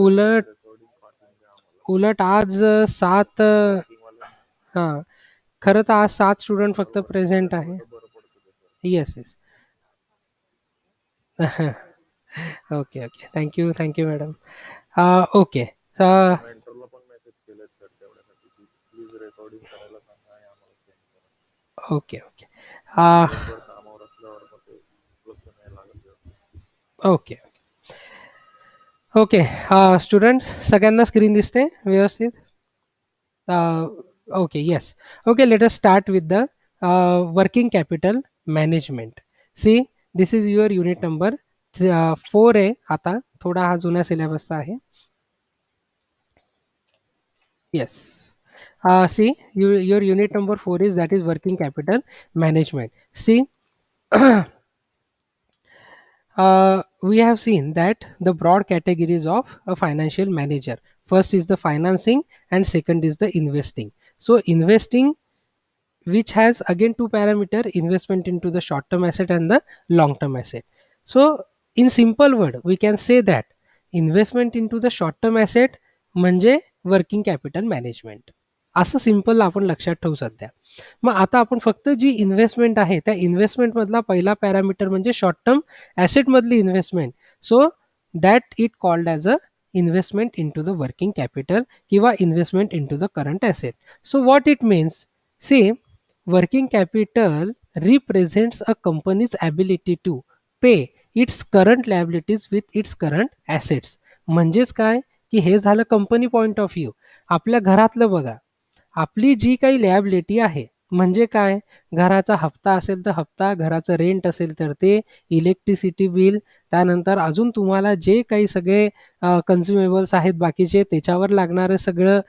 उलट उलट आज सात हां. खरं तर आज सात स्टुडंट फक्त प्रेझेंट आहे. Yes, yes. Okay, okay. Thank you thank you madam. Okay. Okay, okay, okay. Okay student सगळ्यांना स्क्रीन दिसते व्यवस्थित okay yes okay let us start with the working capital management see this is your unit number four आहे आता थोडा हा जुन्या सिलेबसचा आहे yes see your unit number four is that is working capital management see uh, we have seen that the broad categories of a financial manager first is the financing and second is the investing so investing which has again two parameter investment into the short term asset and the long term asset so in simple word we can say that investment into the short term asset manje working capital management. असं simple आपण लक्षात ठेवू सध्या मग आता आपण फक्त जी investment आहे त्या इन्व्हेस्टमेंटमधला पहिला पॅरामीटर म्हणजे शॉर्ट टर्म ॲसेटमधली investment so that it called as a investment into the working capital किंवा investment into the current asset so what it means say working capital represents a company's ability to pay its current liabilities with its current assets म्हणजेच काय की हे झालं company point of view आपल्या घरातलं बघा आपली जी काही लॅबिलिटी आहे म्हणजे काय घराचा हप्ता असेल तर हप्ता घराचं रेंट असेल तर ते इलेक्ट्रिसिटी बिल त्यानंतर अजून तुम्हाला जे काही सगळे कन्झ्युमेबल्स आहेत बाकीचे त्याच्यावर लागणारं सगळं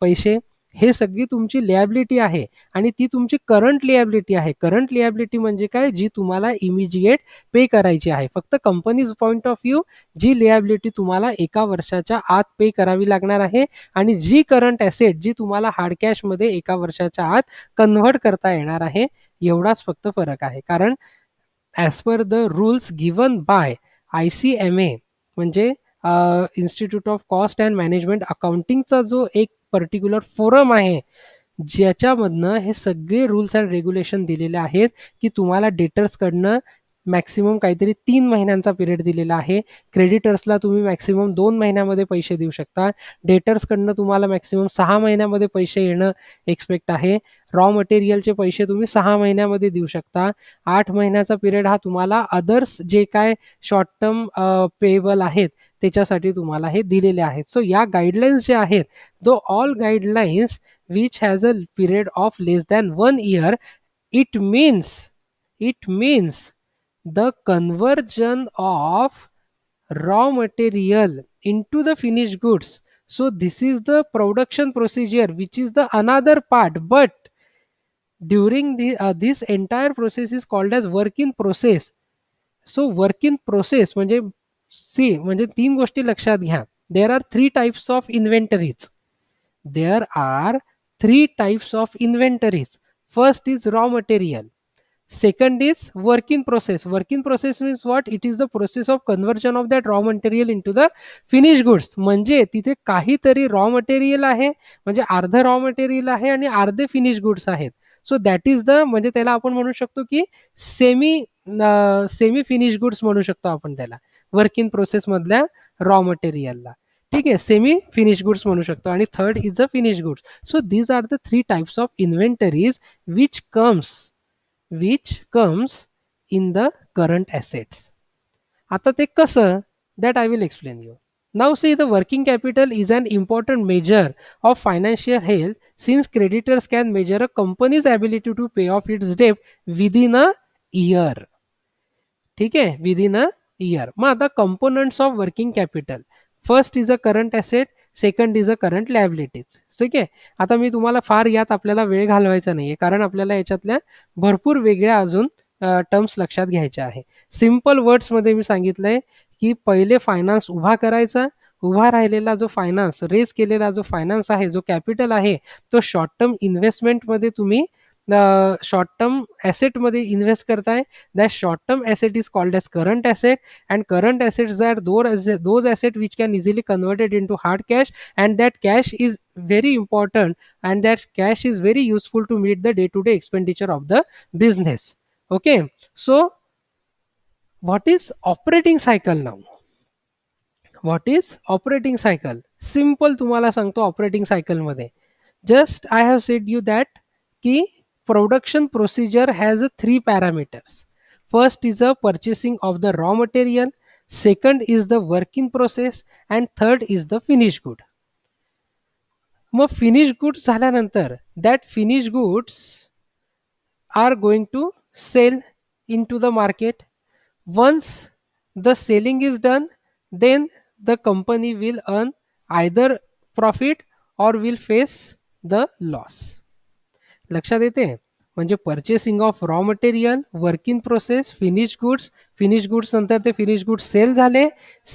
पैसे हे सगळी तुमची लिॲबिलिटी आहे आणि ती तुमची करंट लियाबिलिटी आहे करंट लिएबिलिटी म्हणजे काय जी तुम्हाला इमिजिएट पे करायची आहे फक्त कंपनीज पॉईंट ऑफ व्ह्यू जी लिॲबिलिटी तुम्हाला एका वर्षाच्या आत पे करावी लागणार आहे आणि जी करंट ॲसेट जी तुम्हाला हार्ड कॅशमध्ये एका वर्षाच्या आत कन्व्हर्ट करता येणार आहे एवढाच फक्त फरक आहे कारण as per the rules given by I C M A म्हणजे institute of cost and management अकाउंटिंगचा जो एक पर्टिक्युलर फोरम आहे ज्याच्यामधनं हे सगळे रूल्स अँड रेग्युलेशन दिलेले आहेत की तुम्हाला डेटर्सकडनं मॅक्सिमम काहीतरी तीन महिन्यांचा पिरियड दिलेला आहे क्रेडिटर्सला तुम्ही मॅक्सिमम दोन महिन्यामध्ये पैसे देऊ शकता डेटर्सकडनं तुम्हाला मॅक्सिमम सहा महिन्यामध्ये पैसे येणं एक्सपेक्ट आहे रॉ मटेरियलचे पैसे तुम्ही सहा महिन्यामध्ये देऊ शकता आठ महिन्याचा पिरियड हा तुम्हाला अदर्स जे काय शॉर्ट टर्म पेएबल आहेत त्याच्यासाठी तुम्हाला हे दिलेले आहेत सो या गाईडलाईन्स जे आहेत though all guidelines which has a period of less than one year it means it means the conversion of raw material into the finished goods so this is the production procedure which is the another part but during the uh, this entire process is called as work in process So working process, process म्हणजे see, म्हणजे तीन गोष्टी लक्षात घ्या There are three types of inventories. There are three types of inventories. First is raw material. Second is working process process. Work in process means what? It is of process of conversion of that raw material into the finish goods म्हणजे तिथे काहीतरी raw material आहे म्हणजे अर्ध raw material आहे आणि अर्धे finish goods आहेत सो दॅट इज द म्हणजे त्याला आपण म्हणू शकतो की सेमी सेमी फिनिश गुड्स म्हणू शकतो आपण त्याला वर्क इन प्रोसेसमधल्या रॉ मटेरियलला ठीक आहे सेमी फिनिश गुड्स म्हणू शकतो आणि third is the finish goods so these are the three types of inventories which comes which comes in the current assets. आता ते कसं that I will explain you. Now see the working capital is an important measure of financial health since creditors can measure a company's ability to pay off its debt within a year. ठीक आहे within a year मग components of working capital. First is a current asset. Second is a current liabilities ठीक आहे आता मी तुम्हाला फार यात आपल्याला वेळ घालवायचा नाही आहे कारण आपल्याला याच्यातल्या भरपूर वेगळ्या अजून टर्म्स लक्षात घ्यायच्या आहे सिम्पल वर्ड्समध्ये मी सांगितलं आहे की पहिले फायनान्स उभा करायचा उभा राहिलेला जो फायनान्स रेज केलेला जो फायनान्स आहे जो कॅपिटल आहे तो शॉर्ट टर्म इन्व्हेस्टमेंटमध्ये तुम्ही शॉर्ट टर्म ॲसेटमध्ये इन्व्हेस्ट करताय that short term asset is called as current asset and current assets are there those asset which can easily converted into hard cash and that cash is very important and that cash is very useful to meet the day to day expenditure of the business okay so what is operating cycle now what is operating cycle simple तुम्हाला सांगतो operating cycle मध्ये just I have said you that की production procedure has three parameters. First is the purchasing of the raw material, second is the working process and third is the finished good. मग finished goods झाल्यानंतर that finished goods are going to sell into the market. Once the selling is done, then the company will earn either profit or will face the loss. लक्षात येते म्हणजे purchasing of raw material work in process finish goods finish goods नंतर ते finish goods sale झाले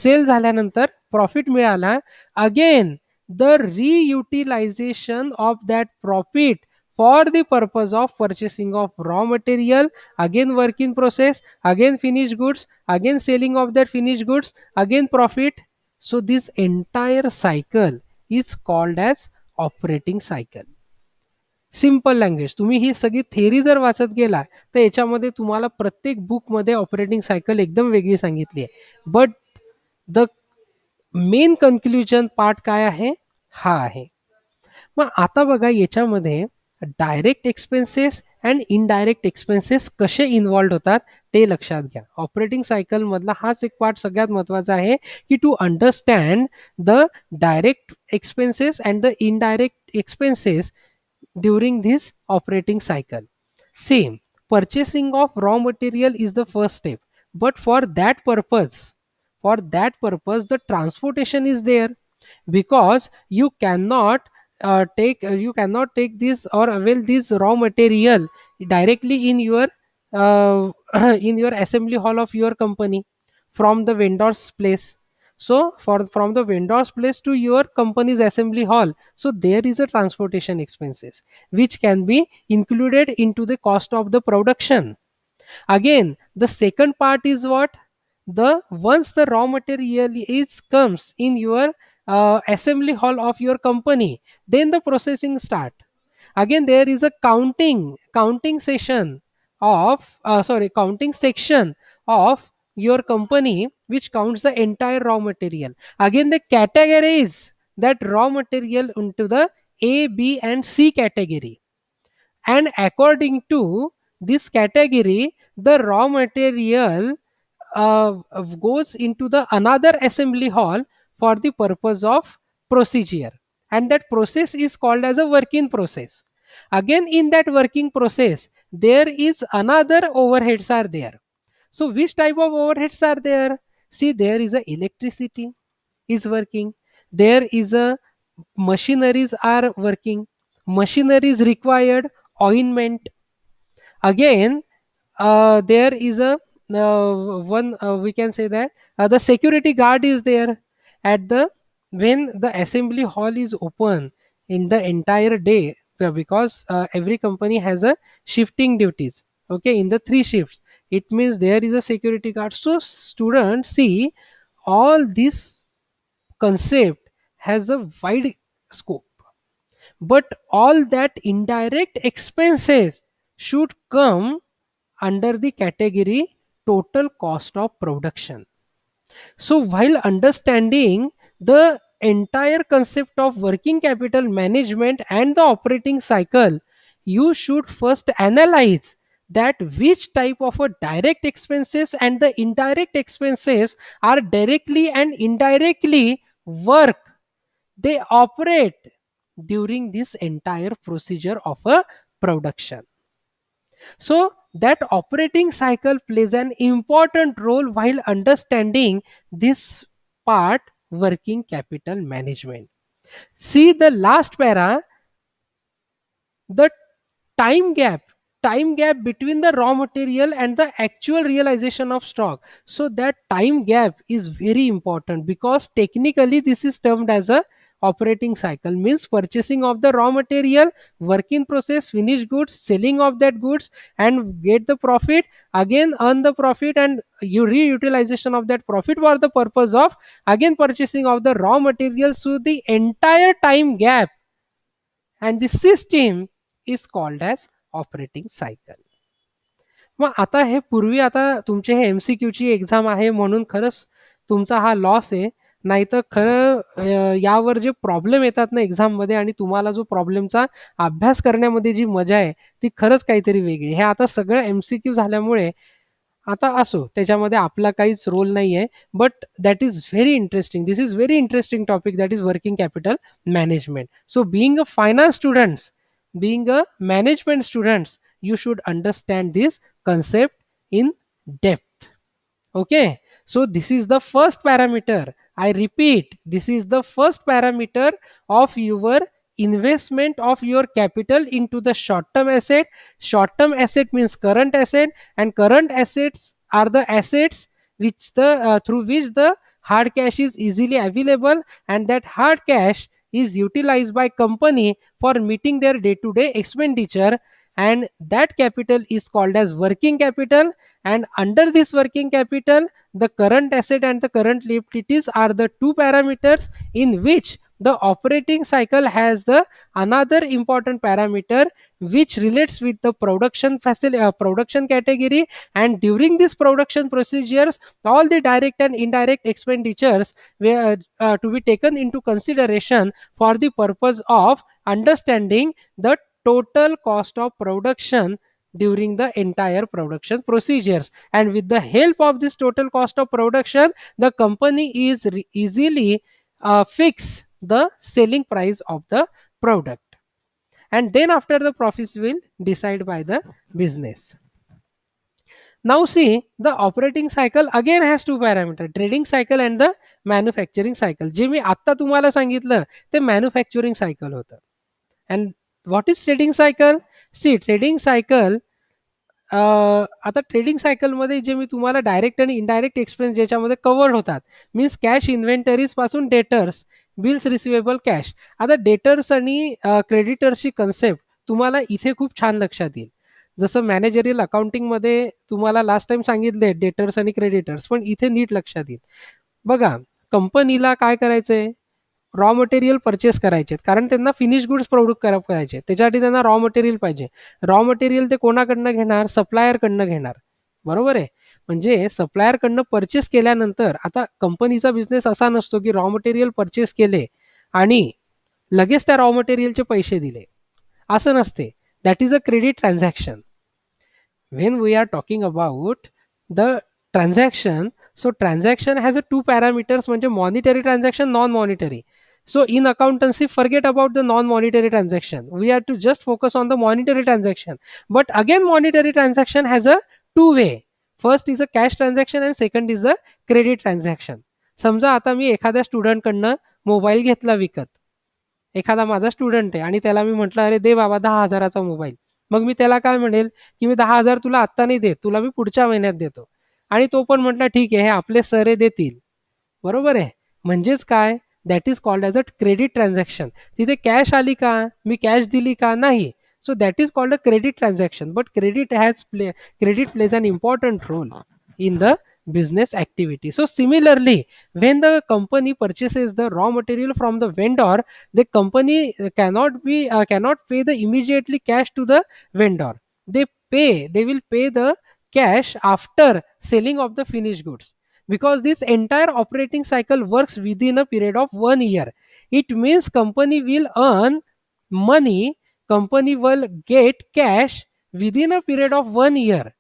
sale झाल्यानंतर profit मिळाला again the reutilisation of that profit for the purpose of purchasing of raw material again work in process again finish goods again selling of that finish goods again profit so this entire cycle is called as operating cycle simple language तुम्ही ही सगळी theory जर वाचत गेला तर याच्यामध्ये तुम्हाला प्रत्येक बुकमध्ये ऑपरेटिंग सायकल एकदम वेगळी सांगितली आहे but the main conclusion part काय आहे हा आहे मग आता बघा याच्यामध्ये direct expenses and indirect expenses कसे इन्वॉल्ड होतात ते लक्षात घ्या ऑपरेटिंग मधला हाच एक पार्ट सगळ्यात महत्त्वाचा आहे की to understand the direct expenses and the indirect expenses during this operating cycle. Same, purchasing of raw material is the first step. But for that purpose, for that purpose, the transportation is there because you cannot uh, take uh, you cannot take this or avail this raw material directly in your uh, in your assembly hall of your company from the vendor's place so for from the vendor's place to your company's assembly hall so there is a transportation expenses which can be included into the cost of the production again the second part is what the once the raw material is comes in your uh, assembly hall of your company then the processing start again there is a counting counting session of uh, sorry counting section of your company which counts the entire raw material. Again, the categories that raw material into the A, B, and C category. And according to this category, the raw material uh, goes into the another assembly hall for the purpose of procedure. And that process is called as a working process. Again, in that working process, there is another overheads are there. So, which type of overheads are there? see there is a electricity is working there is a machineries are working machineries required ointment again uh, there is a uh, one uh, we can say that uh, the security guard is there at the when the assembly hall is open in the entire day because uh, every company has a shifting duties okay in the three shifts it means there is a security guard so students see all this concept has a wide scope but all that indirect expenses should come under the category total cost of production so while understanding the entire concept of working capital management and the operating cycle you should first analyze that which type of a direct expenses and the indirect expenses are directly and indirectly work they operate during this entire procedure of a production so that operating cycle plays an important role while understanding this part working capital management see the last para the time gap time gap between the raw material and the actual realization of stock so that time gap is very important because technically this is termed as a operating cycle means purchasing of the raw material work in process finished goods selling of that goods and get the profit again earn the profit and you reutilization of that profit for the purpose of again purchasing of the raw material. so the entire time gap and the system is called as operating cycle मग आता हे पूर्वी आता तुमचे हे क्यूची exam आहे म्हणून खरंच तुमचा हा लॉस आहे नाहीतर खरं यावर जे प्रॉब्लेम येतात ना एक्झाममध्ये आणि तुम्हाला जो प्रॉब्लेमचा अभ्यास करण्यामध्ये जी मजा आहे ती खरंच काहीतरी वेगळी हे आता सगळं क्यू झाल्यामुळे आता असो त्याच्यामध्ये आपला काहीच रोल नाही आहे but that is very interesting this is very interesting topic that is working capital management so being a finance students being a management students you should understand this concept in depth okay so this is the first parameter i repeat this is the first parameter of your investment of your capital into the short term asset short term asset means current asset and current assets are the assets which the uh, through which the hard cash is easily available and that hard cash is utilized by company for meeting their day-to-day -day expenditure and that capital is called as working capital and under this working capital the current asset and the current liabilities are the two parameters in which the operating cycle has the another important parameter which relates with the production facility uh, production category and during this production procedures all the direct and indirect expenditures were uh, to be taken into consideration for the purpose of understanding the total cost of production during the entire production procedures and with the help of this total cost of production the company is easily uh, fix the selling price of the product and then after the profits will decide by the business now see the operating cycle again has two parameter trading cycle and the manufacturing cycle जे मी आत्ता तुम्हाला सांगितलं ते manufacturing cycle होतं and what is trading cycle see trading cycle आता trading सायकलमध्ये जे मी तुम्हाला डायरेक्ट आणि इनडायरेक्ट एक्सपेन्स ज्याच्यामध्ये कवर्ड होतात means cash inventories debtors bills receivable cash आता डेटर्स आणि क्रेडिटर्सची कन्सेप्ट तुम्हाला इथे खूप छान लक्षात येईल जसं मॅनेजरियल अकाउंटिंगमध्ये तुम्हाला लास्ट टाइम सांगितले डेटर्स आणि क्रेडिटर्स पण इथे नीट लक्षात येईल बघा कंपनीला काय करायचंय रॉ मटेरियल परचेस करायचे कारण त्यांना फिनिश गुड्स प्रोड्यूस कर करायचे त्याच्यासाठी त्यांना रॉ मटेरियल पाहिजे रॉ मटेरियल ते कोणाकडनं घेणार सप्लायरकडनं घेणार बरोबर आहे म्हणजे सप्लायरकडनं परचेस केल्यानंतर आता कंपनीचा बिझनेस असा नसतो की रॉ मटेरियल परचेस केले आणि लगेच त्या रॉ मटेरियलचे पैसे दिले असं नसते that is a credit transaction when we are talking about the transaction so transaction has a two parameters म्हणजे monetary transaction non monetary so in accountancy forget about the non monetary transaction we are to just focus on the monetary transaction but again monetary transaction has a two way first is a cash transaction and second is a credit transaction समजा आता मी एखाद्या स्टुडंटकडनं mobile घेतला विकत एखादा माझा student आहे आणि त्याला मी म्हटलं अरे दे बाबा दहा हजाराचा मोबाईल मग मी त्याला काय म्हणेल की मी दहा हजार तुला आत्ता नाही देत तुला मी पुढच्या महिन्यात देतो आणि तो पण म्हटला ठीक आहे हे आपले सरे देतील बरोबर आहे म्हणजेच काय that is called as a credit transaction तिथे कॅश आली का मी कॅश दिली का नाही So that is called a credit transaction. But credit has play, credit plays an important role in the business activity. So similarly, when the company purchases the raw material from the vendor, the company cannot be uh, cannot pay the immediately cash to the vendor. They pay they will pay the cash after selling of the finished goods because this entire operating cycle works within a period of one year. It means company will earn money company will get cash within a period of one year.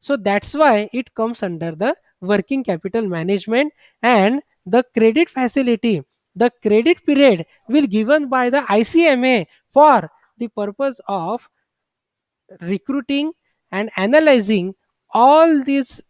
So that's why it comes under the working capital management and the credit facility. The credit period will given by the ICMA for the purpose of recruiting and analyzing all this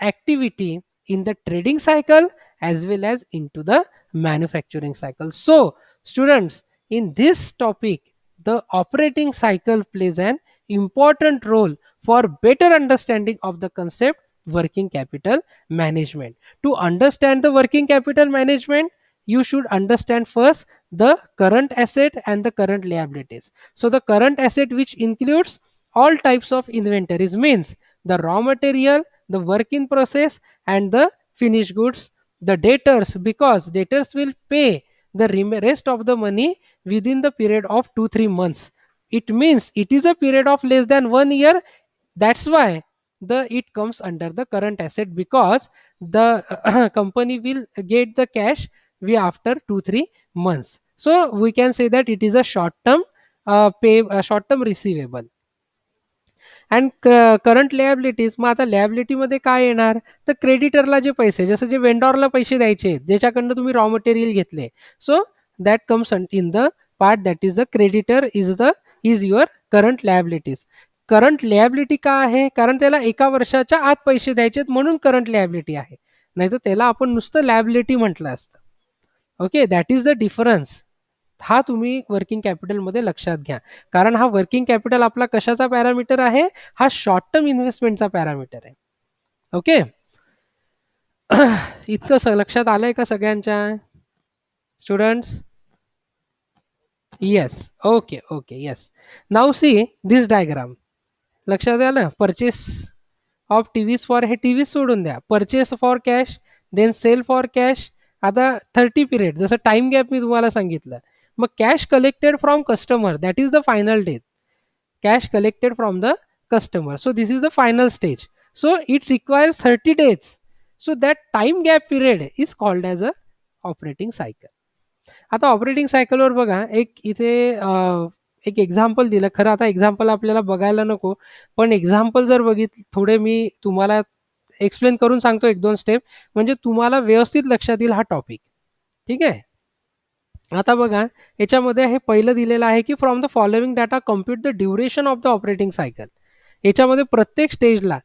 activity in the trading cycle as well as into the manufacturing cycle. So students in this topic the operating cycle plays an important role for better understanding of the concept working capital management. To understand the working capital management, you should understand first the current asset and the current liabilities. So the current asset which includes all types of inventories means the raw material, the work in process and the finished goods, the debtors because debtors will pay the rest of the money within the period of 2 3 months it means it is a period of less than 1 year that's why the it comes under the current asset because the uh, company will get the cash we after 2 3 months so we can say that it is a short term uh, pay uh, short term receivable and current liabilities मग आता लॅबिलिटीमध्ये काय येणार तर क्रेडिटरला जे पैसे जसं जे वेंडॉरला पैसे द्यायचे ज्याच्याकडनं तुम्ही रॉ मटेरियल घेतले so that comes in the part that is the creditor is the is your current liabilities current liability का आहे कारण त्याला एका वर्षाच्या आत पैसे द्यायचे म्हणून करंट लॅबिलिटी आहे नाहीतर त्याला आपण नुसतं लॅबिलिटी म्हटलं असतं okay that is the difference हा तुम्ही वर्किंग कॅपिटलमध्ये लक्षात घ्या कारण हा वर्किंग कॅपिटल आपला कशाचा पॅरामीटर आहे हा शॉर्ट टर्म इन्व्हेस्टमेंटचा पॅरामीटर आहे ओके इतकं लक्षात आलंय का सगळ्यांच्या students yes okay okay yes now see this diagram लक्षात आलं परचेस ऑफ टी फॉर हे टी सोडून द्या purchase for cash then sale for cash आता थर्टी पिरियड जसं टाइम गॅप मी तुम्हाला सांगितलं मग cash collected from customer that is the final days cash collected from the customer so this is the final stage so it requires thirty days so that time gap period is called as a operating cycle आता operating सायकलवर बघा एक इथे एक example दिलं खरं आता example आपल्याला बघायला नको पण एक्झाम्पल जर बघित थोडे मी तुम्हाला एक्सप्लेन करून सांगतो एक दोन स्टेप म्हणजे तुम्हाला व्यवस्थित लक्षात येईल हा टॉपिक ठीक आहे आता बघा याच्यामध्ये हे पहिलं दिलेलं आहे की from the following data compute the duration of the operating cycle याच्यामध्ये प्रत्येक स्टेजला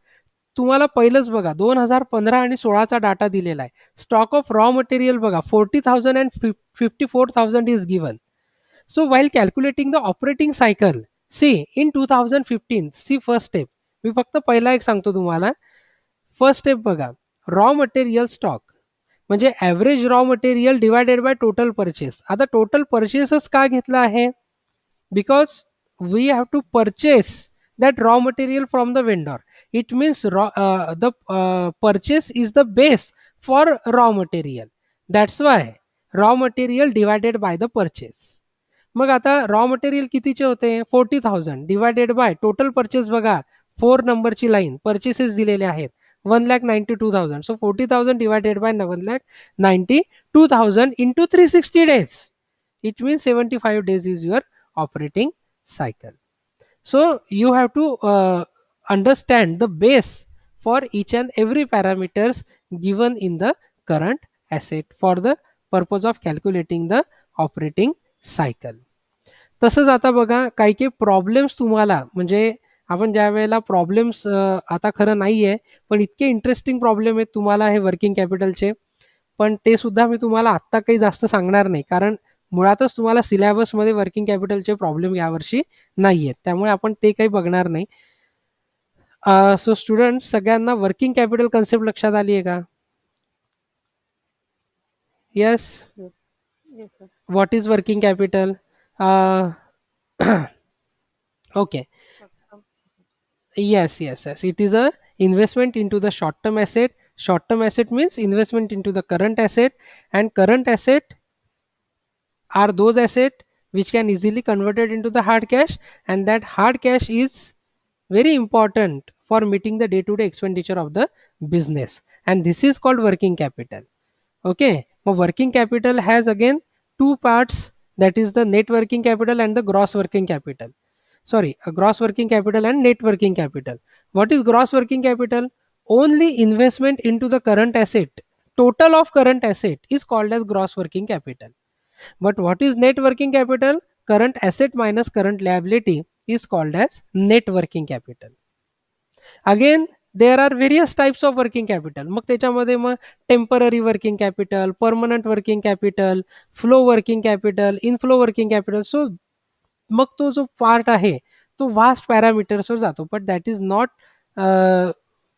तुम्हाला पहिलंच बघा दोन हजार पंधरा आणि सोळाचा डाटा दिलेला आहे स्टॉक ऑफ रॉ मटेरियल बघा forty thousand and fifty four thousand is given so while calculating the operating cycle see in two thousand fifteen see first step मी फक्त पहिला एक सांगतो तुम्हाला फर्स्ट स्टेप बघा रॉ मटेरियल स्टॉक म्हणजे average raw material divided by total purchase आता total परचेसच का घेतला आहे because we have to purchase that raw material from the vendor it means raw the purchase is the base for raw material that's why raw material divided by the purchase मग आता raw material कितीचे होते forty thousand divided by total purchase बघा four नंबरची लाईन purchases दिलेले आहेत one lakh ninety two thousand so forty thousand divided by one lakh ninety two thousand into three sixty days it means seventy five days is your operating cycle so you have to understand the base for each and every parameters given in the current asset for the purpose of calculating the operating cycle तसंच आता बघा काही काही problems तुम्हाला म्हणजे आपण ज्या वेळेला प्रॉब्लेम्स आता खरं नाही आहे पण इतके इंटरेस्टिंग प्रॉब्लेम आहेत तुम्हाला हे वर्किंग कॅपिटलचे पण ते सुद्धा मी तुम्हाला आत्ता काही जास्त सांगणार नाही कारण मुळातच तुम्हाला सिलेबसमध्ये वर्किंग कॅपिटलचे प्रॉब्लेम यावर्षी नाही आहेत त्यामुळे आपण ते काही बघणार नाही सो स्टुडंट सगळ्यांना वर्किंग कॅपिटल कन्सेप्ट लक्षात आली आहे का yes what is working capital okay yes yes yes it is a investment into the short term asset short term asset means investment into the current asset and current asset are those asset which can easily converted into the hard cash and that hard cash is very important for meeting the day to day expenditure of the business and this is called working capital okay now working capital has again two parts that is the net working capital and the gross working capital sorry a gross working capital and net working capital what is gross working capital only investment into the current asset total of current asset is called as gross working capital but what is net working capital current asset minus current liability is called as net working capital again there are various types of working capital. मग त्याच्यामध्ये मग temporary working capital, permanent working capital, flow working capital, inflow working capital. So. मग तो जो part आहे तो vast पॅरामीटर्सवर जातो बट दॅट इज नॉट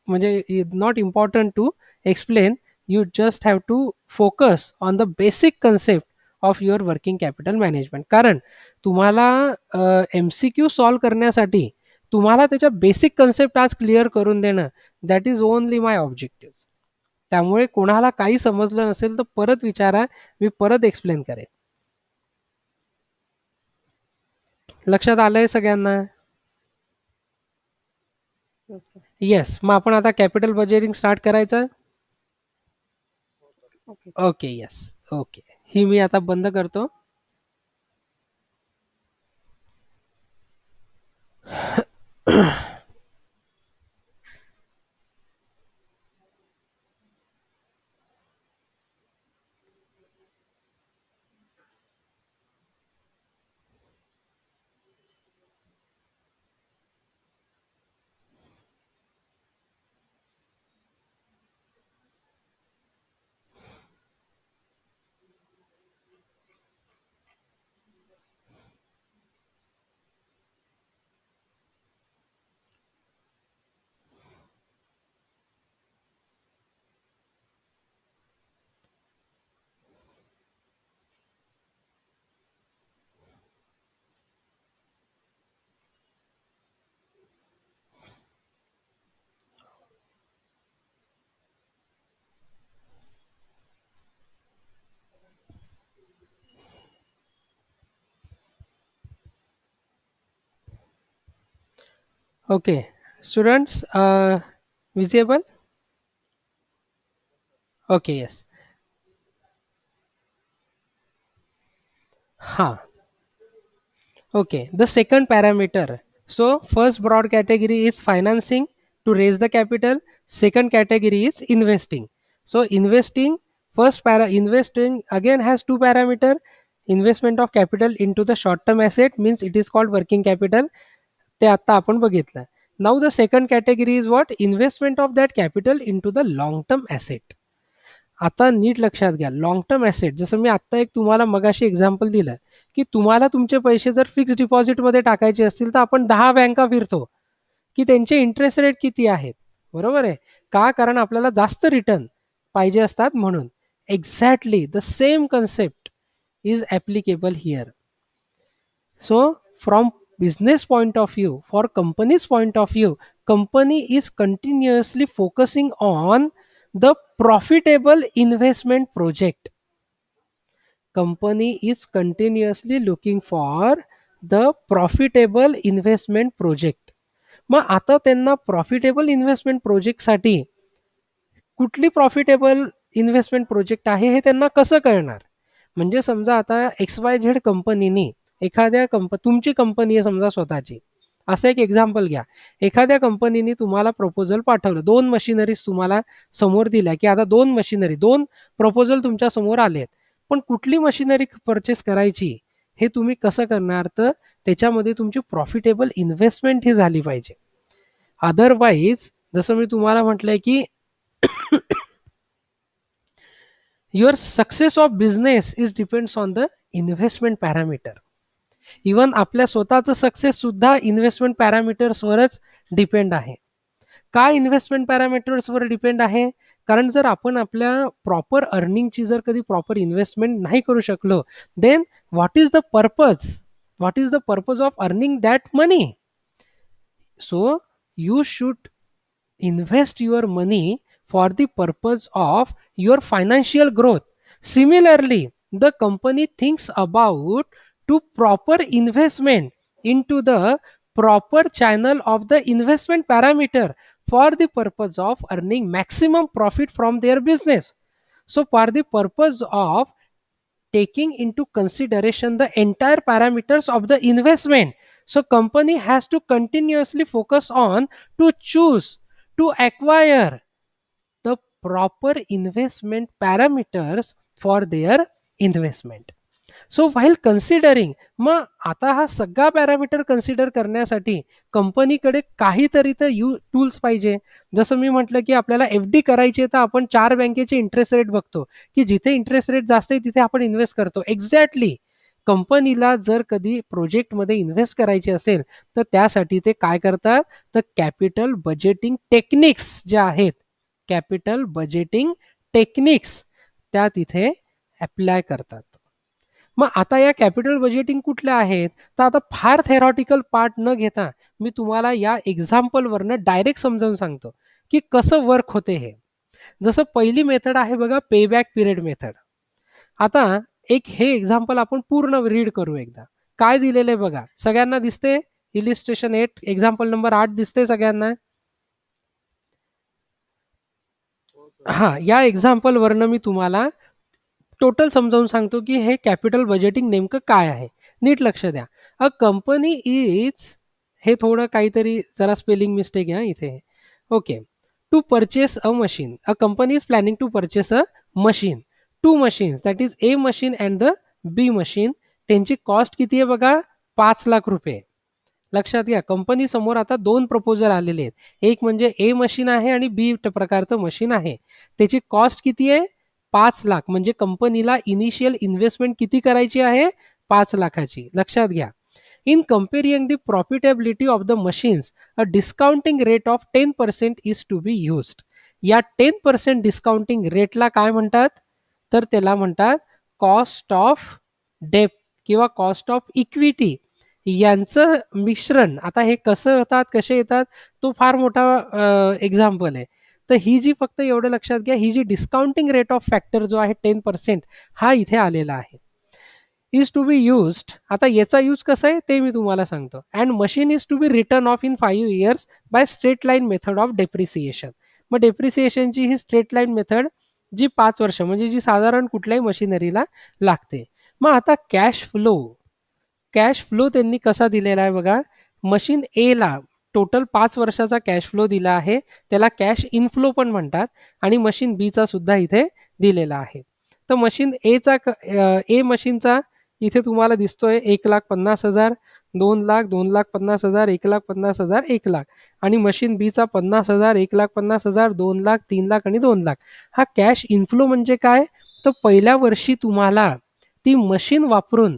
म्हणजे not important to explain you just have to focus on the basic concept of your working capital management कारण तुम्हाला एम सी क्यू सॉल्व्ह करण्यासाठी तुम्हाला त्याच्या बेसिक कन्सेप्ट आज क्लिअर करून देणं that is only my objective त्यामुळे कोणाला काही समजलं नसेल तर परत विचारा मी परत एक्सप्लेन करेन लक्षात आलंय सगळ्यांना येस मग आपण आता कॅपिटल बजेटिंग स्टार्ट करायचं ओके येस ओके ही मी आता बंद करतो Okay, students uh, visible? Okay, yes. Huh. Okay, the second parameter. So first broad category is financing to raise the capital. Second category is investing. So investing first para investing again has two parameter investment of capital into the short term asset means it is called working capital ते आता आपण बघितलं now the second category is what investment of that capital into the long term asset आता नीट लक्षात घ्या long term asset जसं मी आत्ता एक तुम्हाला मगाशी एक्झाम्पल दिलं की तुम्हाला तुमचे पैसे जर फिक्स डिपॉझिटमध्ये टाकायचे असतील तर आपण दहा बँका फिरतो की त्यांचे इंटरेस्ट रेट किती आहेत बरोबर आहे का कारण आपल्याला जास्त रिटर्न पाहिजे असतात म्हणून exactly the same concept is applicable here so from business point of view, for company's point of view, company is continuously focusing on the profitable investment project. Company is continuously looking for the profitable investment project, मग आता त्यांना profitable investment प्रोजेक्टसाठी कुठली profitable investment project आहे हे त्यांना कसं कळणार म्हणजे समजा आता एक्स वाय झेड कंपनीनी एखाद्या कंप तुमची कंपनी आहे समजा स्वतःची असं एक एक्झाम्पल घ्या एखाद्या कंपनीने तुम्हाला प्रपोजल पाठवलं दोन मशिनरीज तुम्हाला समोर दिल्या की आता दोन मशिनरी दोन प्रपोजल तुमच्या समोर आले पण कुठली मशिनरी परचेस करायची हे तुम्ही कसं करणार तर त्याच्यामध्ये तुमची प्रॉफिटेबल इन्व्हेस्टमेंट ही झाली पाहिजे अदरवाईज जसं मी तुम्हाला म्हटलंय की your success of business is depends on the investment parameter even आपल्या स्वतःचं सक्सेस सुद्धा इन्व्हेस्टमेंट पॅरामीटर्सवरच डिपेंड आहे काय इन्व्हेस्टमेंट पॅरामीटर्सवर डिपेंड आहे कारण जर आपण आपल्या प्रॉपर अर्निंगची जर कधी प्रॉपर इन्व्हेस्टमेंट नाही करू शकलो then what is the purpose what is the purpose of earning that money so you should invest your money for the purpose of your financial growth similarly the company thinks about to proper investment into the proper channel of the investment parameter for the purpose of earning maximum profit from their business. So for the purpose of taking into consideration the entire parameters of the investment. So company has to continuously focus on to choose, to acquire the proper investment parameters for their investment. So while considering मग आता हा सगळा parameter consider करण्यासाठी कंपनीकडे काहीतरी तर you tools पाहिजे जसं मी म्हटलं की आपल्याला एफ डी करायची तर आपण चार बँकेचे इंटरेस्ट रेट बघतो की जिथे इंटरेस्ट रेट जास्त आहे तिथे आपण इन्व्हेस्ट करतो एक्झॅक्टली कंपनीला जर कधी प्रोजेक्टमध्ये इन्व्हेस्ट करायचे असेल तर त्यासाठी ते काय करतात तर कॅपिटल बजेटिंग टेक्निक्स ज्या आहेत कॅपिटल बजेटिंग टेक्निक्स त्या तिथे अप्लाय करतात मग आता या कॅपिटल बजेटिंग कुठल्या आहेत तर आता फार थेरॉटिकल पार्ट न घेता मी तुम्हाला या एक्झाम्पलवरनं डायरेक्ट समजावून सांगतो की कसं वर्क होते हे जसं पहिली मेथड आहे बघा पेबॅक पिरियड मेथड आता एक हे एक्झाम्पल आपण पूर्ण रीड करू एकदा काय दिलेलं आहे बघा सगळ्यांना दिसते इलिस्ट्रेशन एट एक्झाम्पल नंबर आठ दिसते सगळ्यांना हा या एक्झाम्पलवरनं मी तुम्हाला टोटल समजावून सांगतो की हे कॅपिटल बजेटिंग नेमकं काय आहे नीट लक्ष द्या अ कंपनी इज हे थोडं काहीतरी जरा स्पेलिंग मिस्टेक आहे इथे okay to purchase a machine a company is planning to purchase a machine two machines that is A machine and the B machine त्यांची कॉस्ट किती आहे बघा पाच लाख रुपये लक्षात घ्या कंपनी समोर आता दोन प्रपोजल आलेले आहेत एक म्हणजे ए मशीन आहे आणि बी प्रकारचं मशीन आहे त्याची कॉस्ट किती आहे पाच लाख म्हणजे कंपनीला इनिशियल इन्व्हेस्टमेंट किती करायची आहे पाच लाखाची लक्षात घ्या in comparing the profitability of the machines a discounting rate of ten percent is to be used या टेन पर्सेंट डिस्काउंटिंग रेटला काय म्हणतात तर त्याला म्हणतात कॉस्ट ऑफ डेप किंवा कॉस्ट ऑफ इक्विटी यांचं मिश्रण आता हे कसं होतात कसे येतात तो फार मोठा एक्झाम्पल आहे तर ही जी फक्त एवढं लक्षात घ्या ही जी डिस्काउंटिंग रेट ऑफ फॅक्टर जो आहे टेन पर्सेंट हा इथे आलेला आहे इज टू बी युज्ड आता याचा यूज कसा आहे ते मी तुम्हाला सांगतो and machine is to be written off in five years by straight line method of depreciation मग डेप्रिसिएशनची ही स्ट्रेट लाईन मेथड जी पाच वर्ष म्हणजे जी साधारण कुठल्याही मशीनरीला लागते मग आता कॅश फ्लो कॅश फ्लो त्यांनी कसा दिलेला आहे बघा मशीन एला टोटल पाच वर्षाचा कॅश फ्लो दिला आहे त्याला कॅश इनफ्लो पण म्हणतात आणि मशीन बीचा सुद्धा इथे दिलेला आहे तर मशीन एचा ए मशीनचा इथे तुम्हाला दिसतोय एक लाख पन्नास हजार दोन लाख दोन लाख पन्नास हजार एक लाख पन्नास हजार एक लाख आणि मशीन बीचा पन्नास हजार एक लाख पन्नास हजार दोन लाख तीन लाख आणि दोन लाख हा कॅश इन्फ्लो म्हणजे काय तर पहिल्या वर्षी तुम्हाला ती मशीन वापरून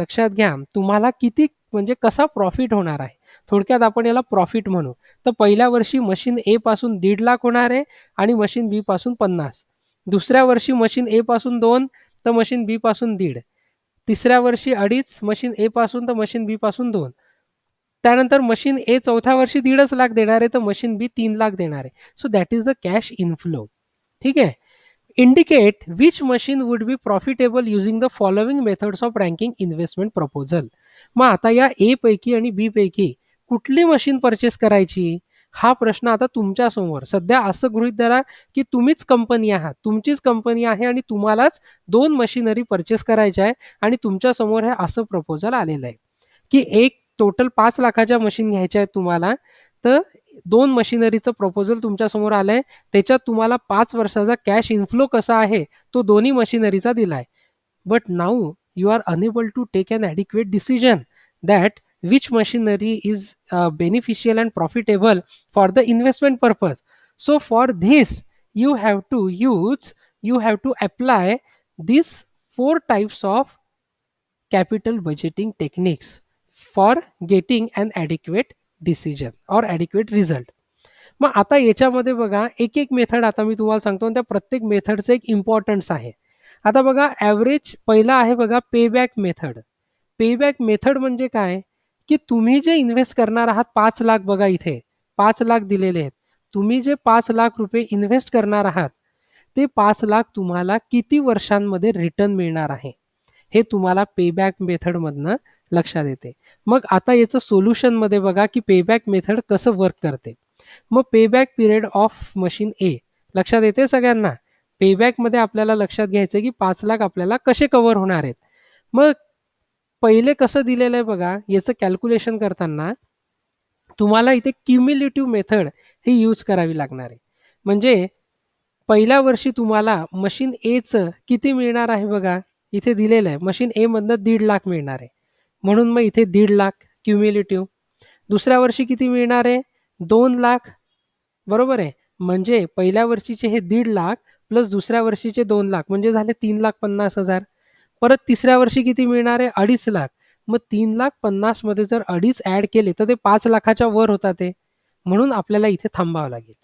लक्षात घ्या तुम्हाला किती म्हणजे कसा प्रॉफिट होणार आहे थोडक्यात आपण याला प्रॉफिट म्हणू तर पहिल्या वर्षी मशीन ए पासून दीड लाख होणार आहे आणि मशीन बी पासून पन्नास दुसऱ्या वर्षी मशीन ए पासून दोन तर मशीन बी पासून दीड तिसऱ्या वर्षी अडीच मशीन ए पासून तर मशीन बी पासून दोन त्यानंतर मशीन ए चौथ्या वर्षी दीडच लाख देणार आहे तर मशीन बी तीन लाख देणार आहे so that is the cash inflow ठीक आहे indicate which machine would be profitable using the following methods of ranking investment proposal मग आता या ए पैकी आणि बी पैकी कुठली मशीन परचेस करायची हा प्रश्न आता तुमच्यासमोर सध्या असं गृहित धरा की तुम्हीच कंपनी आहात तुमचीच कंपनी आहे आणि तुम्हालाच दोन मशीनरी परचेस करायच्या आहे आणि तुमच्यासमोर हे असं प्रपोजल आलेलं आहे की एक टोटल पाच लाखाच्या मशीन घ्यायच्या आहेत तुम्हाला तर दोन मशिनरीचं प्रपोजल तुमच्यासमोर आलं आहे त्याच्यात तुम्हाला पाच वर्षाचा कॅश इन्फ्लो कसा आहे तो दोन्ही मशीनरीचा दिला आहे but now you are enable to take an adequate decision that which machinery is uh, beneficial and profitable for the investment purpose so for this you have to use you have to apply these four types of capital budgeting techniques for getting an adequate decision or adequate result. मग आता याच्यामध्ये बघा एक एक method आता मी तुम्हाला सांगतो आणि त्या प्रत्येक मेथडचं एक इम्पॉर्टन्स आहे आता बघा ॲव्हरेज पहिला आहे बघा पेबॅक मेथड पेबॅक मेथड म्हणजे काय की तुम्ही जे इन्व्हेस्ट करणार आहात पाच लाख बघा इथे पाच लाख दिलेले आहेत तुम्ही जे पाच लाख रुपये इन्व्हेस्ट करणार आहात ते पाच लाख तुम्हाला किती वर्षांमध्ये रिटर्न मिळणार आहे हे तुम्हाला पेबॅक मेथडमधनं लक्षात येते मग आता याचं सोल्युशनमध्ये बघा की पेबॅक मेथड कसं वर्क करते मग payback period of machine A लक्षात येते सगळ्यांना पेबॅकमध्ये आपल्याला लक्षात घ्यायचं की पाच लाख आपल्याला कसे कव्हर होणार आहेत मग पहिले कसं दिलेलं आहे बघा याचं कॅल्क्युलेशन करताना तुम्हाला इथे क्युम्युलेटिव्ह मेथड ही यूज करावी लागणार आहे म्हणजे पहिल्या वर्षी तुम्हाला मशीन एचं किती मिळणार आहे बघा इथे दिलेलं आहे मशीन एमधनं दीड लाख मिळणार आहे म्हणून मग इथे दीड लाख क्युम्युलेटिव्ह दुसऱ्या वर्षी किती मिळणार आहे दोन लाख बरोबर आहे म्हणजे पहिल्या वर्षीचे हे दीड लाख प्लस दुसऱ्या वर्षीचे दोन लाख म्हणजे झाले तीन लाख पन्नास हजार परत तिसऱ्या वर्षी किती मिळणार आहे अडीच लाख मग तीन लाख पन्नास मध्ये जर अडीच ऍड केले तर ते पाच लाखाच्या वर होता ते म्हणून आपल्याला इथे थांबावं लागेल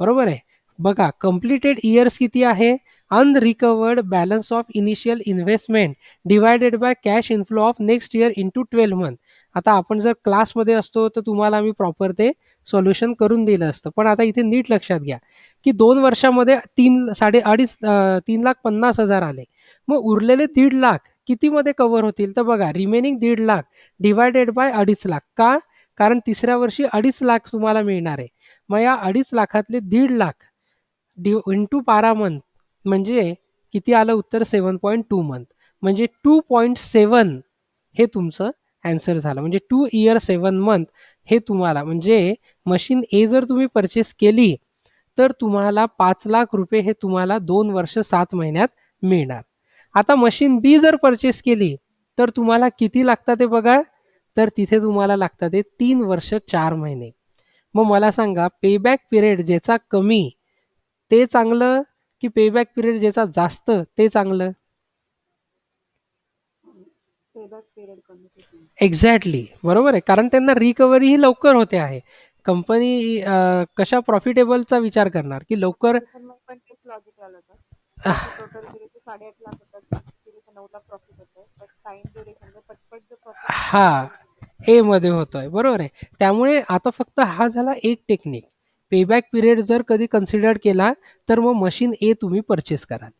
बरोबर आहे बघा कम्प्लिटेड इयर्स किती आहे unrecovered balance of initial investment divided by cash inflow of next year into twelve month आता आपण जर क्लासमध्ये असतो तर तुम्हाला मी प्रॉपर ते सोल्युशन करून दिलं असतं पण आता इथे नीट लक्षात घ्या की दोन वर्षामध्ये तीन साडे अडीच तीन लाख पन्नास हजार आले मग उरलेले दीड लाख कितीमध्ये कव्हर होतील तर बघा रिमेनिंग दीड लाख डिवायडेड बाय अडीच लाख का कारण तिसऱ्या वर्षी अडीच लाख तुम्हाला मिळणार आहे मग या अडीच लाखातले दीड लाख डि इंटू बारा मंथ म्हणजे किती आलं उत्तर सेवन पॉईंट टू मंथ म्हणजे टू पॉईंट सेवन हे तुमचं अँसर झालं म्हणजे टू इयर सेवन मंथ हे तुम्हाला म्हणजे मशीन ए जर तुम्ही परचेस केली तर तुम्हाला पाच लाख रुपये हे तुम्हाला दोन वर्ष सात महिन्यात मिळणार आता मशीन बी जर परचेस केली तर तुम्हाला किती लागतात ते बघा तर तिथे तुम्हाला लागतात ते तीन वर्ष चार महिने मग मला सांगा पेबॅक पिरियड ज्याचा कमी ते चांगलं की पेबॅक पिरियड ज्याचा जास्त ते चांगलं एक्झॅक्टली बरोबर आहे कारण त्यांना रिकव्हरी ही लवकर होते आहे कंपनी कशा प्रॉफिटेबलचा विचार करणार की लवकर हा ए मध्ये होतोय बरोबर आहे त्यामुळे आता फक्त हा झाला एक टेक्निक पेबॅक पिरियड जर कधी कन्सिडर केला तर मग मशीन ए तुम्ही परचेस कराल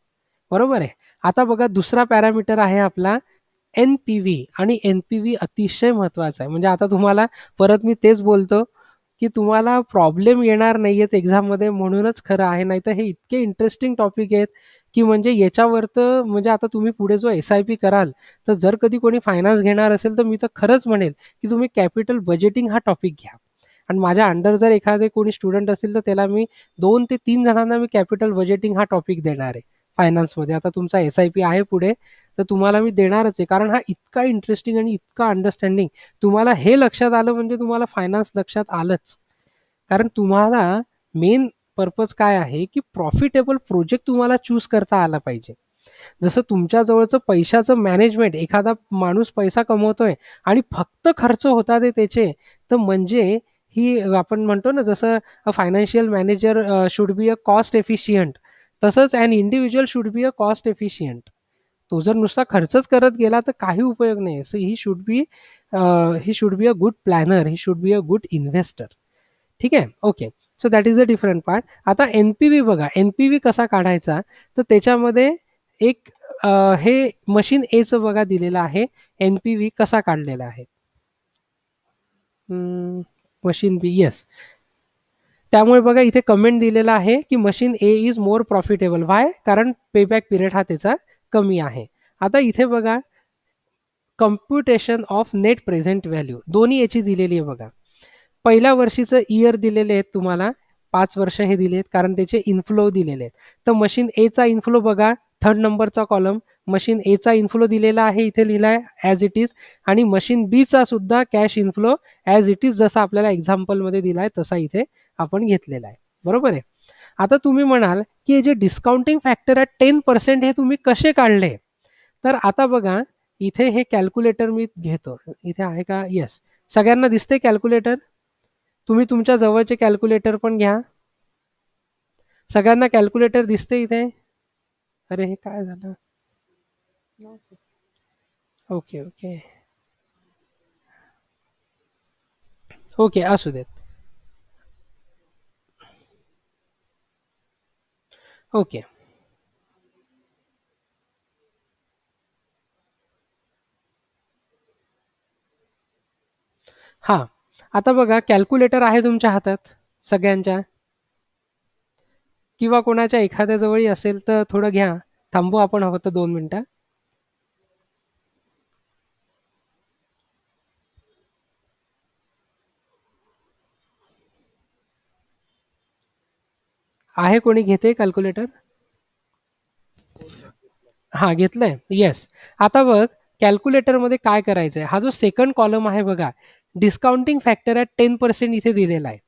बरोबर आहे आता बघा दुसरा पॅरामीटर आहे आपला एन पी व्ही आणि एन पी व्ही अतिशय महत्त्वाचा आहे म्हणजे आता तुम्हाला परत मी तेच बोलतो की तुम्हाला प्रॉब्लेम येणार नाही आहेत एक्झाममध्ये म्हणूनच खरं आहे नाही तर हे इतके इंटरेस्टिंग टॉपिक आहेत की म्हणजे याच्यावर तर म्हणजे आता तुम्ही पुढे जो एस आय पी कराल तर जर कधी कोणी फायनान्स घेणार असेल तर मी तर खरंच म्हणेल की तुम्ही कॅपिटल बजेटिंग हा टॉपिक घ्या आणि माझ्या अंडर जर एखादे कोणी स्टुडंट असेल तर त्याला मी दोन ते तीन जणांना मी कॅपिटल बजेटिंग हा टॉपिक देणार आहे फायनान्समध्ये आता तुमचा एस आय पी आहे पुढे तर तुम्हाला मी देणारच आहे कारण हा इतका इंटरेस्टिंग आणि इतका अंडरस्टँडिंग तुम्हाला हे लक्षात आलं म्हणजे तुम्हाला फायनान्स लक्षात आलंच कारण तुम्हाला मेन पर्पज काय आहे की प्रॉफिटेबल प्रोजेक्ट तुम्हाला चूज करता आला पाहिजे जसं तुमच्याजवळचं पैशाचं मॅनेजमेंट एखादा माणूस पैसा कमवतोय आणि फक्त खर्च होतात त्याचे तर म्हणजे ही आपण म्हणतो ना जसं financial manager should be a cost efficient तसंच and individual should be a cost efficient तो जर नुसता खर्चच करत गेला तर काही उपयोग नाही so he should be he should be a good planner he should be a good investor ठीक आहे okay so that is a different part आता एन पी व्ही बघा एन पी व्ही कसा काढायचा तर त्याच्यामध्ये एक uh, हे मशीन एचं बघा दिलेलं आहे एन पी व्ही कसा काढलेला आहे मशीन बी येस त्यामुळे बघा इथे कमेंट दिलेला आहे की machine A is more profitable why कारण पेबॅक पिरियड हा त्याचा कमी आहे आता इथे बघा computation of net present value दोन्ही याची दिलेली आहे बघा पहिल्या वर्षीचं इयर दिलेले आहेत तुम्हाला पाच वर्ष हे दिले आहेत कारण त्याचे इन्फ्लो दिलेले आहेत तर मशीन एचा इन्फ्लो बघा थर्ड नंबरचा कॉलम मशीन एचा इन्फ्लो दिलेला आहे इथे लिहिला आहे ॲज इट इज आणि मशीन बीचा सुद्धा cash inflow as it is जसा आपल्याला एक्झाम्पलमध्ये दिला आहे तसा इथे आपण घेतलेला आहे बरोबर आहे आता तुम्ही म्हणाल की हे जे डिस्काउंटिंग फॅक्टर आहे टेन पर्सेंट हे तुम्ही कसे काढले तर आता बघा इथे हे कॅल्क्युलेटर मी घेतो इथे आहे का येस सगळ्यांना दिसते कॅल्क्युलेटर तुम्ही तुमच्या जवळचे कॅल्क्युलेटर पण घ्या सगळ्यांना कॅल्क्युलेटर दिसते इथे अरे हे काय झालं ओके ओके ओके असू देत ओके. हा आता बघा कॅल्क्युलेटर आहे तुमच्या हातात सगळ्यांच्या. किंवा कोणाच्या एखाद्याजवळही असेल तर थोडं घ्या. थांबू आपण तर दोन मिनटं आहे कोणी घेते कॅल्क्युलेटर हां घेतलंय येस आता बघ कॅल्क्युलेटरमध्ये काय करायचं आहे हा जो सेकंड कॉलम आहे बघा discounting factor at ten percent इथे दिलेला आहे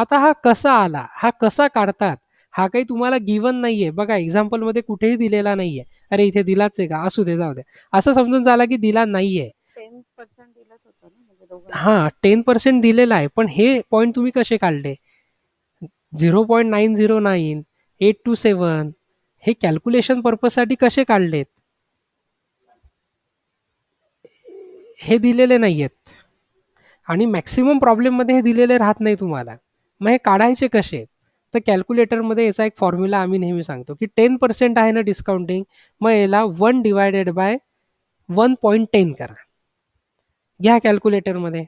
आता हा कसा आला हा कसा काढतात हा काही तुम्हाला गिवन नाहीये बघा एक्झाम्पलमध्ये कुठेही दिलेला नाहीये अरे इथे दिलाच आहे का असू दे जाऊ दे असं समजून झाला की दिला नाहीये म्हणजे हा टेन पर्सेंट दिलेला आहे पण हे पॉईंट तुम्ही कसे काढले zero point nine zero nine eight two seven हे कॅल्क्युलेशन पर्पजसाठी कसे काढलेत हे दिलेले नाही आहेत आणि मॅक्सिमम प्रॉब्लेममध्ये हे दिलेले राहत नाही तुम्हाला मग हे काढायचे कसे तर कॅल्क्युलेटरमध्ये याचा एक फॉर्म्युला आम्ही नेहमी सांगतो की टेन पर्सेंट आहे ना डिस्काउंटिंग मग याला one divided by one point ten करा घ्या कॅल्क्युलेटरमध्ये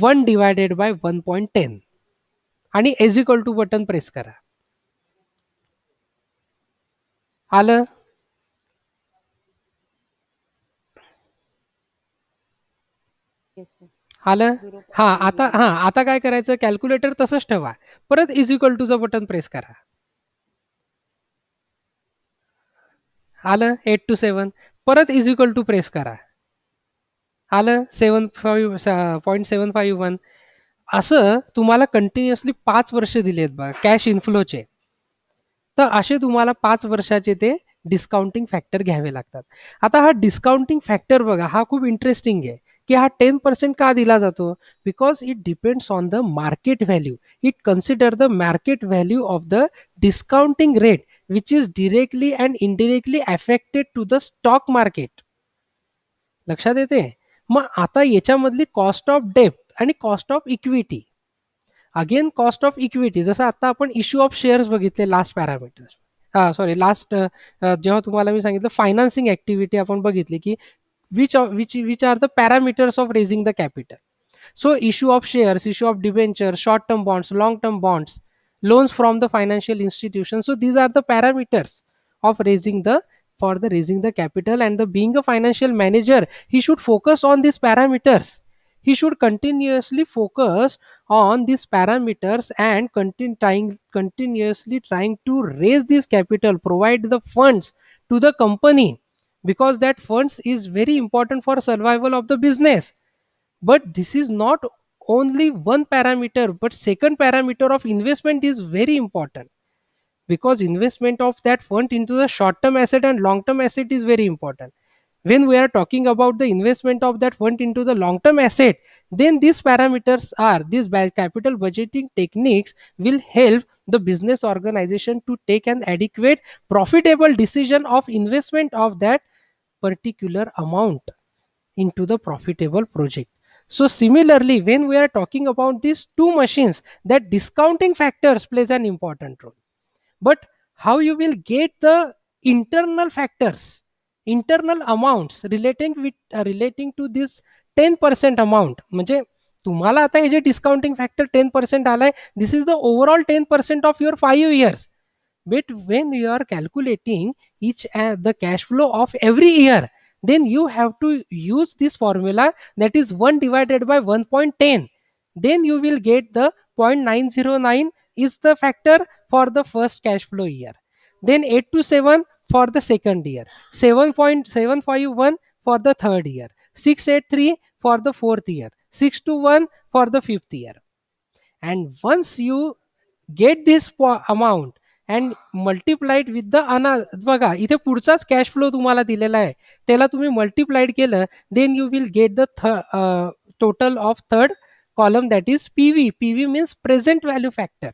one divided by one point ten आणि is equal to button press करा आलं आलं हा आता हा आता काय करायचं कॅल्क्युलेटर तसंच ठेवा परत इज इक्वल टूचं बटन प्रेस करा आलं एट टू सेवन परत इज इक्वल टू प्रेस करा आलं seven five point seven five one असं तुम्हाला कंटिन्युअसली पाच वर्ष दिले आहेत बघा कॅश इन्फ्लोचे तर असे तुम्हाला पाच वर्षाचे ते डिस्काउंटिंग फॅक्टर घ्यावे लागतात आता हा डिस्काउंटिंग फॅक्टर बघा हा खूप इंटरेस्टिंग आहे की हा टेन पर्सेंट का दिला जातो because it depends on the market value it consider the market value of the discounting rate which is directly and indirectly affected to the stock market लक्षात येते मग आता याच्यामधली कॉस्ट ऑफ डेप आणि cost of equity again cost of equity जसं आता आपण issue of shares बघितले लास्ट पॅरामीटर्स हा सॉरी लास्ट जेव्हा तुम्हाला मी सांगितलं फायनान्सिंग ऍक्टिव्हिटी आपण बघितली की which which which are the parameters of raising the capital so issue of shares issue of debenture short term bonds long term bonds loans from the financial institution so these are the parameters of raising the for the raising the capital and the being a financial manager he should focus on these parameters he should continuously focus on these parameters and continue trying continuously trying to raise this capital provide the funds to the company because that funds is very important for survival of the business but this is not only one parameter but second parameter of investment is very important because investment of that fund into the short term asset and long term asset is very important when we are talking about the investment of that fund into the long term asset then these parameters are these capital budgeting techniques will help the business organization to take an adequate profitable decision of investment of that particular amount into the profitable project so similarly when we are talking about these two machines that discounting factors plays an important role but how you will get the internal factors internal amounts relating with relating to this ten percent amount म्हणजे तुम्हाला आता हे जे discounting factor ten percent आलाय this is the overall ten percent of your five years but when you are calculating each the cash flow of every year then you have to use this formula that is 1 divided by 1.10 then you will get the 0.909 is the factor for the first cash flow year then 8 to 7 for the second year 7.751 for the third year 683 for the fourth year 621 for the fifth year and once you get this amount and multiply it with the anna bhaga, ithe cash flow tumhala multiplied keela, then you will get the uh, total of third column that is pv pv means present value factor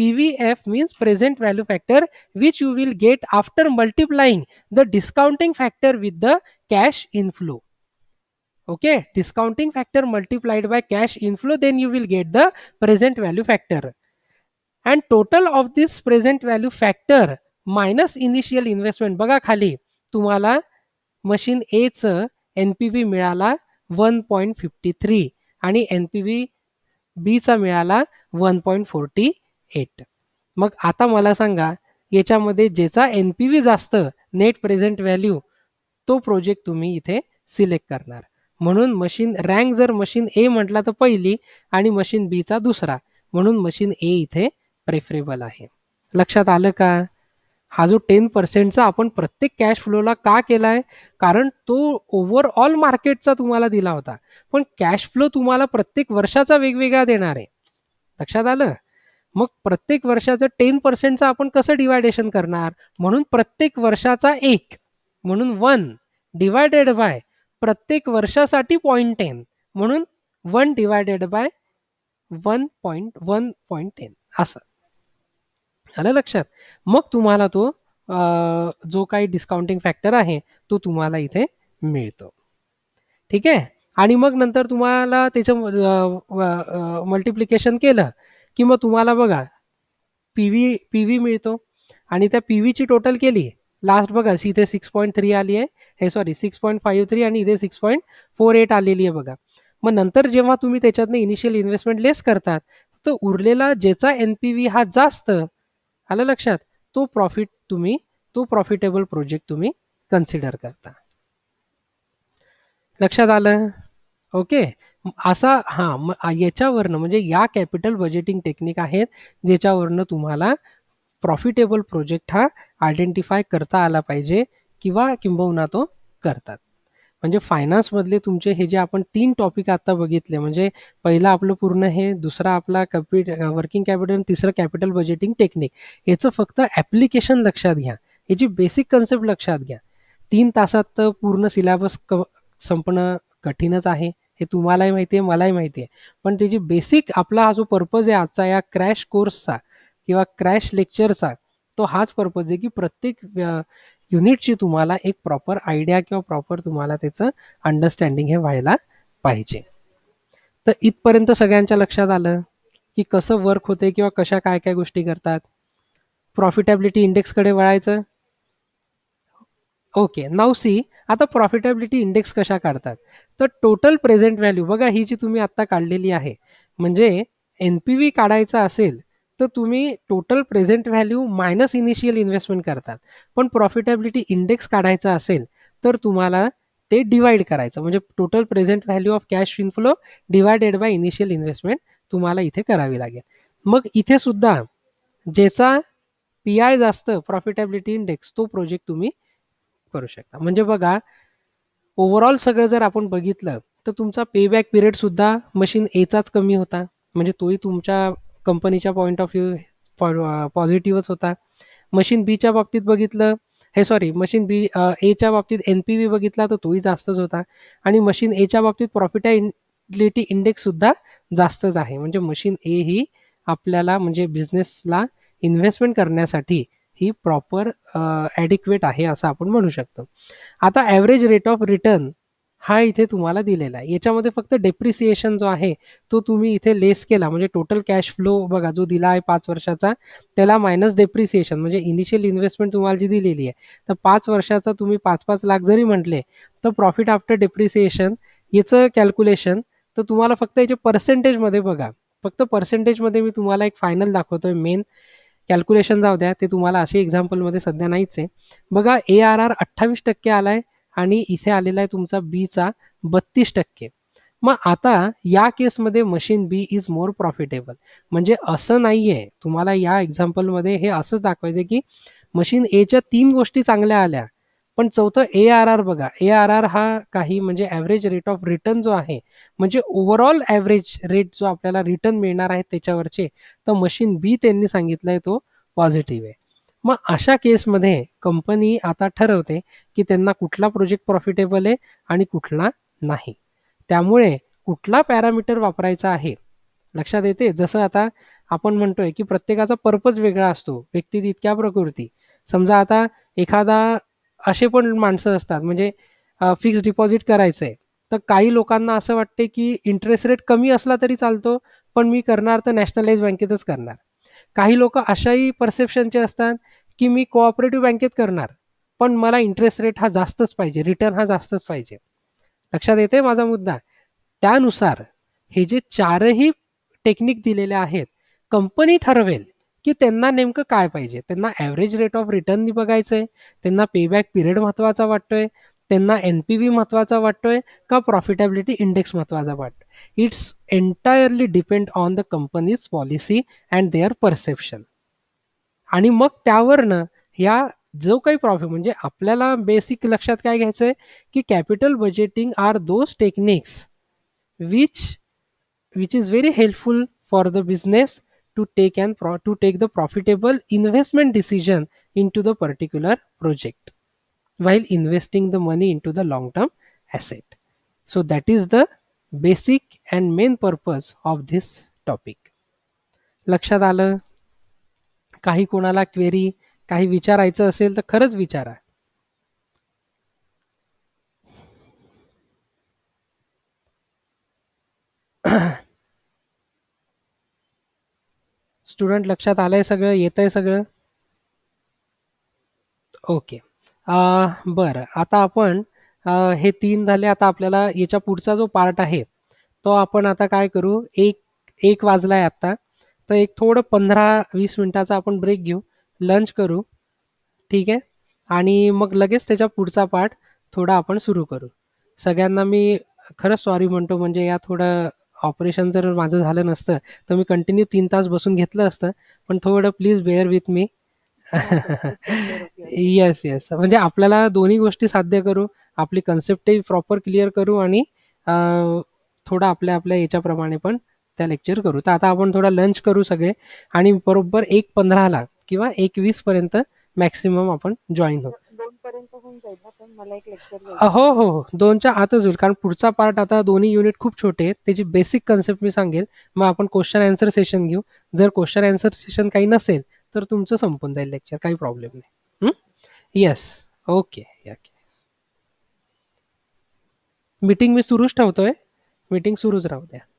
PVF means present value factor which you will get after multiplying the discounting factor with the cash inflow. Okay, discounting factor multiplied by cash inflow then you will get the present value factor. And total of this present value factor minus initial investment. बघा खाली तुम्हाला machine एचं N N P V V one point fifty three one N P V fifty three आणि eight मग आता मला सांगा याच्यामध्ये ज्याचा एन पी व्ही जास्त नेट प्रेझेंट व्हॅल्यू तो प्रोजेक्ट तुम्ही इथे सिलेक्ट करणार म्हणून मशीन रँक जर मशीन ए म्हटला तर पहिली आणि मशीन बीचा दुसरा म्हणून मशीन ए इथे प्रेफरेबल आहे लक्षात आलं का हा जो टेन पर्सेंटचा आपण प्रत्येक कॅश फ्लोला का केला आहे कारण तो ओव्हरऑल मार्केटचा तुम्हाला दिला होता पण कॅश फ्लो तुम्हाला प्रत्येक वर्षाचा वेगवेगळा देणार आहे लक्षात आलं मग प्रत्येक वर्षाचं टेन पर्सेंटचं आपण कसं डिवायडेशन करणार म्हणून प्रत्येक वर्षाचा एक म्हणून वन डिवायडेड बाय प्रत्येक वर्षासाठी पॉईंट टेन म्हणून one divided by one point one point ten असं आलं लक्षात मग तुम्हाला तो जो काही डिस्काउंटिंग फॅक्टर आहे तो तुम्हाला इथे मिळतो ठीक आहे आणि मग नंतर तुम्हाला त्याचं मल्टिप्लिकेशन केलं किंवा तुम्हाला बघा पी व्ही पी व्ही मिळतो आणि त्या पी व्हीची टोटल केली लास्ट बघा इथे सिक्स पॉईंट थ्री आली आहे हे sorry six point five three आणि इथे सिक्स पॉईंट फोर एट आलेली आहे बघा मग नंतर जेव्हा तुम्ही त्याच्यातनं इनिशियल इन्व्हेस्टमेंट लेस करतात तर उरलेला ज्याचा एन पी व्ही हा जास्त आलं लक्षात तो प्रॉफिट तुम्ही तो प्रॉफिटेबल प्रोजेक्ट तुम्ही कन्सिडर करता लक्षात आलं ओके असा हां याच्यावरनं म्हणजे या कॅपिटल बजेटिंग टेक्निक आहेत ज्याच्यावरनं तुम्हाला प्रॉफिटेबल प्रोजेक्ट हा आयडेंटिफाय करता आला पाहिजे किंवा किंबहुना तो करतात म्हणजे फायनान्समधले तुमचे हे जे आपण तीन टॉपिक आता बघितले म्हणजे पहिला आपलं पूर्ण हे दुसरा आपला कॅपिट वर्किंग कॅपिटल आणि तिसरं कॅपिटल बजेटिंग टेक्निक याचं फक्त ॲप्लिकेशन लक्षात घ्या याची बेसिक कन्सेप्ट लक्षात घ्या तीन तासात तर पूर्ण सिलेबस क संपणं कठीणच आहे हे तुम्हालाही माहिती आहे मलाही माहिती आहे पण त्याची बेसिक आपला हा जो पर्पज आहे आजचा या क्रॅश कोर्सचा किंवा क्रॅश लेक्चरचा तो हाच पर्पज आहे की प्रत्येक युनिटची तुम्हाला एक प्रॉपर आयडिया किंवा प्रॉपर तुम्हाला त्याचं अंडरस्टँडिंग हे व्हायला पाहिजे तर इथपर्यंत सगळ्यांच्या लक्षात आलं की कसं वर्क होते किंवा कशा काय काय गोष्टी करतात प्रॉफिटेबिलिटी इंडेक्सकडे वळायचं ओके नाव सी आता प्रॉफिटेबिलिटी इंडेक्स कशा काढतात तर टोटल प्रेझेंट व्हॅल्यू बघा ही जी तुम्ही आत्ता काढलेली आहे म्हणजे एन पी व्ही काढायचा असेल तर तुम्ही total present value minus initial investment करतात पण प्रॉफिटेबिलिटी इंडेक्स काढायचा असेल तर तुम्हाला ते डिवाइड करायचं म्हणजे total present value of cash inflow divided by initial investment तुम्हाला इथे करावी लागेल मग इथे सुद्धा ज्याचा पी आय जास्त प्रॉफिटेबिलिटी इंडेक्स तो प्रोजेक्ट तुम्ही करू शकता म्हणजे बघा ओव्हरऑल सगळं जर आपण बघितलं तर तुमचा पेबॅक पिरियड सुद्धा मशीन एचाच कमी होता म्हणजे तोही तुमच्या कंपनीच्या पॉईंट ऑफ व्ह्यू पॉझिटिव्हच होता मशीन बीच्या बाबतीत बघितलं हे सॉरी मशीन बी एच्या बाबतीत एन पी व्ही बघितला तर तोही जास्तच होता आणि मशीन एच्या बाबतीत प्रॉफिटॅबिलिटी इंडेक्ससुद्धा जास्तच आहे म्हणजे मशीन ए ही आपल्याला म्हणजे बिझनेसला इन्व्हेस्टमेंट करण्यासाठी ही प्रॉपर ॲडिक्वेट आहे असं आपण म्हणू शकतो आता ॲव्हरेज रेट ऑफ रिटर्न हा इथे तुम्हाला दिलेला आहे याच्यामध्ये फक्त डेप्रिसिएशन जो आहे तो तुम्ही इथे लेस केला म्हणजे टोटल कॅश फ्लो बघा जो दिला आहे पाच वर्षाचा त्याला मायनस डेप्रिसिएशन म्हणजे इनिशियल इन्व्हेस्टमेंट तुम्हाला जी दिलेली आहे तर पाच वर्षाचा तुम्ही पाच पाच लाख जरी म्हटले तर प्रॉफिट आफ्टर डेप्रिसिएशन याचं कॅल्क्युलेशन तर तुम्हाला फक्त याच्या पर्सेंटेजमध्ये बघा फक्त पर्सेंटेजमध्ये मी तुम्हाला एक फायनल दाखवतोय मेन कॅल्क्युलेशन जाऊ द्या ते तुम्हाला असे एक्झाम्पलमध्ये सध्या नाहीच आहे बघा ए आर आर अठ्ठावीस टक्के आला आहे आणि इथे आलेला आहे तुमचा बीचा बत्तीस टक्के मग आता या केसमध्ये machine B is more profitable म्हणजे असं नाही आहे तुम्हाला या एक्झाम्पलमध्ये हे असं दाखवायचं की मशीन एच्या तीन गोष्टी चांगल्या आल्या पण चौथं ए आर आर बघा ए आर आर हा काही म्हणजे ॲव्हरेज रेट ऑफ रिटर्न जो आहे म्हणजे ओव्हरऑल ॲव्हरेज रेट जो आपल्याला रिटर्न मिळणार आहे त्याच्यावरचे तर मशीन बी त्यांनी सांगितलं तो पॉझिटिव्ह आहे मग अशा केसमध्ये कंपनी आता ठरवते की त्यांना कुठला प्रोजेक्ट प्रॉफिटेबल आहे आणि कुठला नाही त्यामुळे कुठला पॅरामीटर वापरायचा आहे लक्षात येते जसं आता आपण म्हणतोय की प्रत्येकाचा पर्पज वेगळा असतो व्यक्ती तितक्या प्रकृती समजा आता एखादा असे पण माणसं असतात म्हणजे फिक्स डिपॉझिट करायचं आहे तर काही लोकांना असं वाटते की इंटरेस्ट रेट कमी असला तरी चालतो पण मी करणार तर नॅशनलाइज बँकेतच करणार काही लोक अशाही परसेप्शनचे असतात की मी कोऑपरेटिव्ह बँकेत करणार पण मला इंटरेस्ट रेट हा जास्तच पाहिजे रिटर्न हा जास्तच पाहिजे लक्षात येते माझा मुद्दा त्यानुसार हे जे चारही टेक्निक दिलेले आहेत कंपनी ठरवेल की त्यांना नेमकं काय पाहिजे त्यांना ॲव्हरेज रेट ऑफ रिटर्न बघायचं आहे त्यांना पेबॅक पिरियड महत्त्वाचा वाटतोय त्यांना एन पी व्ही महत्त्वाचा वाटतोय का प्रॉफिटेबिलिटी इंडेक्स महत्त्वाचा वाटतो it's entirely depend on the company's policy and their perception आणि मग त्यावरनं ह्या जो काही प्रॉफिट म्हणजे आपल्याला बेसिक लक्षात काय घ्यायचं आहे की capital budgeting are those techniques which which is very helpful for the business to take and to take the profitable investment decision into the particular project while investing the money into the long term asset so that is the basic and main purpose of this topic लक्षात आलं काही कोणाला query काही विचारायचं असेल तर खरंच विचारा स्टुडंट लक्षात आहे सगळं येतंय सगळं ओके बरं आता आपण हे तीन झाले आता आपल्याला याच्या पुढचा जो पार्ट आहे तो आपण आता काय करू एक एक वाजला आहे आत्ता तर एक थोडं पंधरा वीस मिनटाचा आपण ब्रेक घेऊ लंच करू ठीक आहे आणि मग लगेच त्याच्या पुढचा पार्ट थोडा आपण सुरू करू सगळ्यांना मी खरंच सॉरी म्हणतो म्हणजे या थोडं ऑपरेशन जर माझं झालं नसतं तर मी कंटिन्यू तीन तास बसून घेतलं असतं पण थोडं please bear with me yes yes म्हणजे आपल्याला दोन्ही गोष्टी साध्य करू आपली कन्सेप्टही प्रॉपर क्लिअर करू आणि थोडं आपल्या आपल्या याच्याप्रमाणे पण त्या लेक्चर करू तर आता आपण थोडा लंच करू सगळे आणि बरोबर एक पंधराला किंवा एक वीसपर्यंत मॅक्सिमम आपण जॉईन होऊ पर्यंत होऊन जाईल ना पण मला एक लेक्चर हो हो हो दोनच्या आतच होईल कारण पुढचा पार्ट आता दोन्ही युनिट खूप छोटे आहेत त्याची बेसिक कन्सेप्ट मी सांगेल मग आपण क्वेश्चन आन्सर सेशन घेऊ जर क्वेश्चन आन्सर सेशन काही नसेल तर तुमचं संपून जाईल लेक्चर काही प्रॉब्लेम नाही येस ओके मीटिंग मी सुरूच ठेवतोय मीटिंग सुरूच राहू द्या